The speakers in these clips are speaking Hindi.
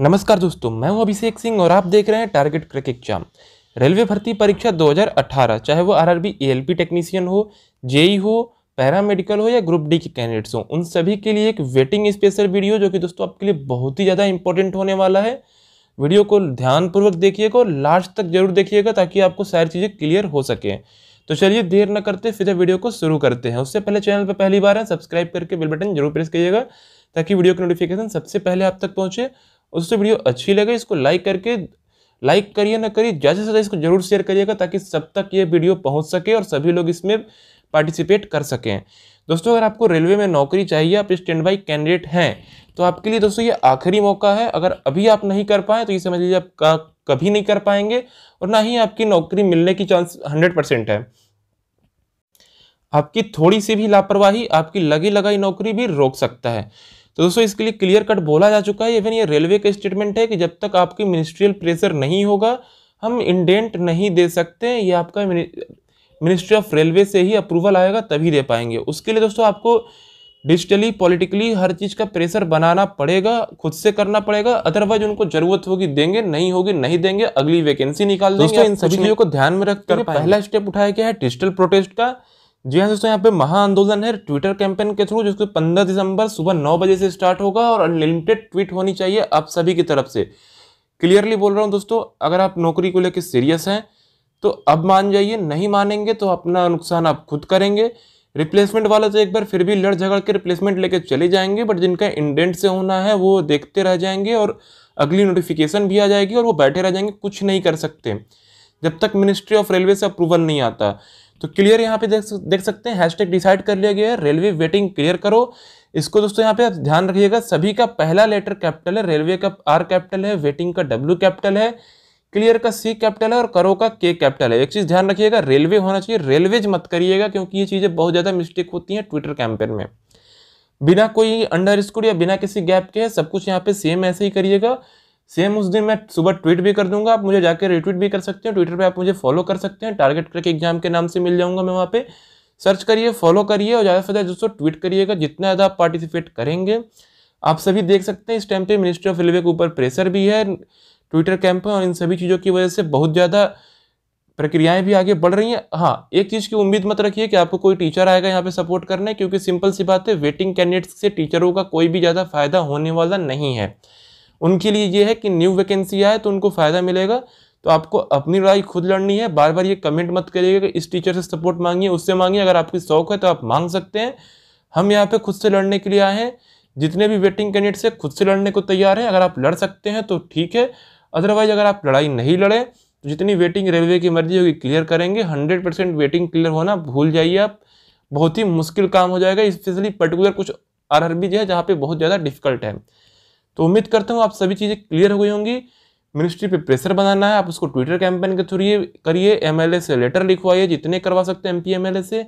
नमस्कार दोस्तों मैं हूं अभिषेक सिंह और आप देख रहे हैं टारगेट क्रिक एग्जाम रेलवे भर्ती परीक्षा 2018 चाहे वो आरआरबी एएलपी टेक्नीशियन हो जेई e हो पैरामेडिकल हो या ग्रुप डी के कैंडिडेट्स हो उन सभी के लिए एक वेटिंग स्पेशल वीडियो जो कि दोस्तों आपके लिए बहुत ही ज़्यादा इंपॉर्टेंट होने वाला है वीडियो को ध्यानपूर्वक देखिएगा और लास्ट तक जरूर देखिएगा ताकि आपको सारी चीज़ें क्लियर हो सके तो चलिए देर न करते फिर वीडियो को शुरू करते हैं उससे पहले चैनल पर पहली बार है सब्सक्राइब करके बिल बटन जरूर प्रेस करिएगा ताकि वीडियो की नोटिफिकेशन सबसे पहले आप तक पहुंचे दोस्तों वीडियो अच्छी लगे इसको लाइक करके लाइक करिए ना करिए ज़्यादा से ज़्यादा इसको जरूर शेयर करिएगा ताकि सब तक ये वीडियो पहुंच सके और सभी लोग इसमें पार्टिसिपेट कर सकें दोस्तों अगर आपको रेलवे में नौकरी चाहिए आप स्टैंड बाई कैंडिडेट हैं तो आपके लिए दोस्तों ये आखिरी मौका है अगर अभी आप नहीं कर पाए तो ये समझ लीजिए आप कभी नहीं कर पाएंगे और ना ही आपकी नौकरी मिलने की चांस हंड्रेड परसेंट है आपकी थोड़ी सी भी लापरवाही आपकी लगी लगाई नौकरी भी रोक सकता है तो दोस्तों इसके लिए क्लियर कट बोला जा चुका है इवन ये रेलवे का स्टेटमेंट है कि जब तक आपकी मिनिस्ट्रियल प्रेशर नहीं होगा हम इंडेंट नहीं दे सकते ये आपका मिनिस्ट्री ऑफ रेलवे से ही अप्रूवल आएगा तभी दे पाएंगे उसके लिए दोस्तों आपको डिजिटली पॉलिटिकली हर चीज़ का प्रेशर बनाना पड़ेगा खुद से करना पड़ेगा अदरवाइज उनको जरूरत होगी देंगे नहीं होगी नहीं देंगे अगली वैकेंसी निकाल देंगे इन सभी चीज़ों को ध्यान में रखकर पहला स्टेप उठाया गया है डिजिटल प्रोटेस्ट का जी हाँ दोस्तों यहाँ पे महा आंदोलन है ट्विटर कैंपेन के थ्रू जिसको 15 दिसंबर सुबह 9 बजे से स्टार्ट होगा और अनलिमिटेड ट्वीट होनी चाहिए आप सभी की तरफ से क्लियरली बोल रहा हूँ दोस्तों अगर आप नौकरी को लेकर सीरियस हैं तो अब मान जाइए नहीं मानेंगे तो अपना नुकसान आप खुद करेंगे रिप्लेसमेंट वाले तो एक बार फिर भी लड़ झगड़ के रिप्लेसमेंट लेके चले जाएंगे बट जिनका इंडेंट से होना है वो देखते रह जाएंगे और अगली नोटिफिकेशन भी आ जाएगी और वो बैठे रह जाएंगे कुछ नहीं कर सकते जब तक मिनिस्ट्री ऑफ रेलवे से अप्रूवल नहीं आता तो क्लियर यहाँ पे देख देख सकते हैं हैशटैग डिसाइड कर लिया गया है रेलवे वेटिंग क्लियर करो इसको दोस्तों यहाँ पे आप ध्यान रखिएगा सभी का पहला लेटर कैपिटल है रेलवे का आर कैपिटल है वेटिंग का डब्ल्यू कैपिटल है क्लियर का सी कैपिटल है और करो का के कैपिटल है एक चीज़ ध्यान रखिएगा रेलवे होना चाहिए रेलवेज मत करिएगा क्योंकि ये चीज़ें बहुत ज़्यादा मिस्टेक होती हैं ट्विटर कैंपेन में बिना कोई अंडर या बिना किसी गैप के सब कुछ यहाँ पे सेम ऐसे ही करिएगा सेम उस दिन मैं सुबह ट्वीट भी कर दूंगा आप मुझे जाकर रिट्वीट भी कर सकते हैं ट्विटर पे आप मुझे फॉलो कर सकते हैं टारगेट करके एग्जाम के नाम से मिल जाऊंगा मैं वहाँ पे सर्च करिए फॉलो करिए और ज़्यादा से ज़्यादा दोस्तों ट्वीट करिएगा जितना ज़्यादा आप पार्टिसिपेट करेंगे आप सभी देख सकते हैं इस टाइम पे मिनिस्ट्री ऑफ रेलवे के ऊपर प्रेशर भी है ट्विटर कैंप है और इन सभी चीज़ों की वजह से बहुत ज़्यादा प्रक्रियाएं भी आगे बढ़ रही हैं हाँ एक चीज़ की उम्मीद मत रखिए कि आपको कोई टीचर आएगा यहाँ पे सपोर्ट करने क्योंकि सिंपल सी बात है वेटिंग कैंडिडेट्स से टीचरों का कोई भी ज़्यादा फायदा होने वाला नहीं है उनके लिए ये है कि न्यू वैकेंसी आए तो उनको फ़ायदा मिलेगा तो आपको अपनी लड़ाई खुद लड़नी है बार बार ये कमेंट मत करिएगा कि इस टीचर से सपोर्ट मांगिए उससे मांगिए अगर आपकी शौक है तो आप मांग सकते हैं हम यहाँ पे खुद से लड़ने के लिए आए हैं जितने भी वेटिंग कैंडिडेट से खुद से लड़ने को तैयार हैं अगर आप लड़ सकते हैं तो ठीक है अदरवाइज अगर आप लड़ाई नहीं लड़ें तो जितनी वेटिंग रेलवे की मर्जी होगी क्लियर करेंगे हंड्रेड परसेंट वेटिंग क्लियर होना भूल जाइए आप बहुत ही मुश्किल काम हो जाएगा स्पेशली पर्टिकुलर कुछ आर आर है जहाँ पे बहुत ज़्यादा डिफिकल्ट है तो उम्मीद करता हूँ आप सभी चीज़ें क्लियर हो गई होंगी मिनिस्ट्री पे प्रेशर बनाना है आप उसको ट्विटर कैंपेन के थ्रू करिए एमएलए से लेटर लिखवाइए जितने करवा सकते हैं एम एमएलए से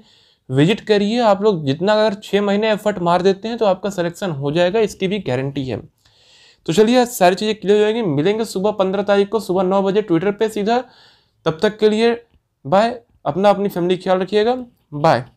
विजिट करिए आप लोग जितना अगर छः महीने एफर्ट मार देते हैं तो आपका सिलेक्शन हो जाएगा इसकी भी गारंटी है तो चलिए सारी चीज़ें क्लियर हो जाएंगी मिलेंगे सुबह पंद्रह तारीख को सुबह नौ बजे ट्विटर पर सीधा तब तक के लिए बाय अपना अपनी फैमिली ख्याल रखिएगा बाय